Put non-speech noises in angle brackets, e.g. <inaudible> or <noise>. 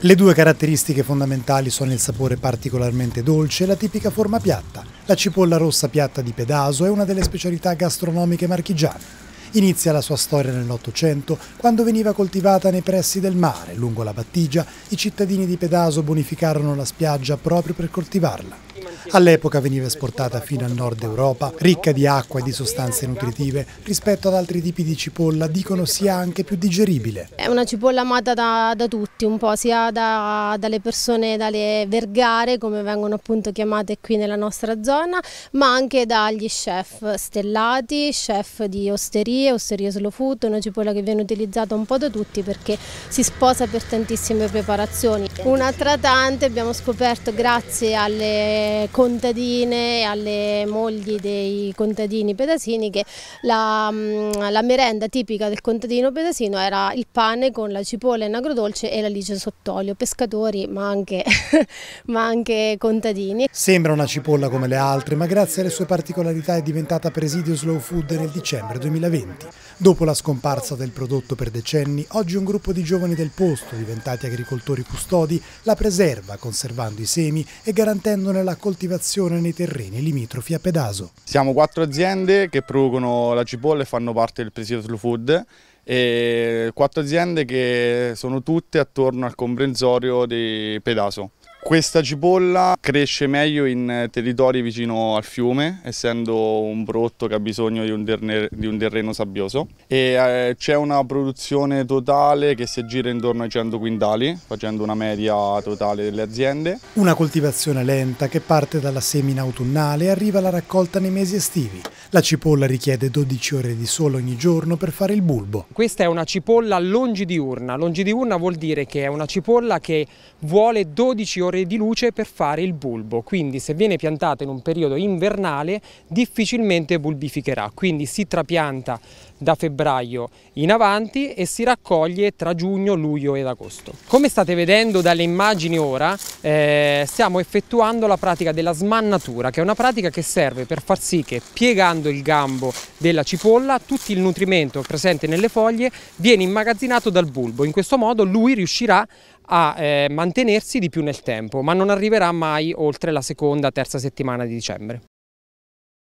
Le due caratteristiche fondamentali sono il sapore particolarmente dolce e la tipica forma piatta. La cipolla rossa piatta di Pedaso è una delle specialità gastronomiche marchigiane. Inizia la sua storia nell'Ottocento, quando veniva coltivata nei pressi del mare, lungo la battigia, i cittadini di Pedaso bonificarono la spiaggia proprio per coltivarla. All'epoca veniva esportata fino al nord Europa, ricca di acqua e di sostanze nutritive, rispetto ad altri tipi di cipolla dicono sia anche più digeribile. È una cipolla amata da, da tutti, un po' sia da, dalle persone, dalle vergare, come vengono appunto chiamate qui nella nostra zona, ma anche dagli chef stellati, chef di osterie, osterie slow food, una cipolla che viene utilizzata un po' da tutti perché si sposa per tantissime preparazioni. Una tra tante abbiamo scoperto grazie alle contadine, e alle mogli dei contadini pedasini che la, mm, la merenda tipica del contadino pedasino era il pane con la cipolla in agrodolce e l'alice sott'olio, pescatori ma anche, <laughs> ma anche contadini. Sembra una cipolla come le altre ma grazie alle sue particolarità è diventata presidio slow food nel dicembre 2020. Dopo la scomparsa del prodotto per decenni, oggi un gruppo di giovani del posto, diventati agricoltori custodi, la preserva conservando i semi e garantendone la coltivazione coltivazione nei terreni limitrofi a Pedaso. Siamo quattro aziende che producono la cipolla e fanno parte del presidio Slow Food e quattro aziende che sono tutte attorno al comprensorio di Pedaso. Questa cipolla cresce meglio in eh, territori vicino al fiume, essendo un brutto che ha bisogno di un, terreno, di un terreno sabbioso. Eh, c'è una produzione totale che si aggira intorno ai 100 quintali, facendo una media totale delle aziende. Una coltivazione lenta che parte dalla semina autunnale e arriva alla raccolta nei mesi estivi, la cipolla richiede 12 ore di sole ogni giorno per fare il bulbo. Questa è una cipolla longidiurna. Longidiurna vuol dire che è una cipolla che vuole 12 ore di luce per fare il bulbo. Quindi se viene piantata in un periodo invernale difficilmente bulbificherà. Quindi si trapianta da febbraio in avanti e si raccoglie tra giugno, luglio ed agosto. Come state vedendo dalle immagini ora eh, stiamo effettuando la pratica della smannatura che è una pratica che serve per far sì che piegando utilizzando il gambo della cipolla, tutto il nutrimento presente nelle foglie viene immagazzinato dal bulbo. In questo modo lui riuscirà a eh, mantenersi di più nel tempo, ma non arriverà mai oltre la seconda, terza settimana di dicembre.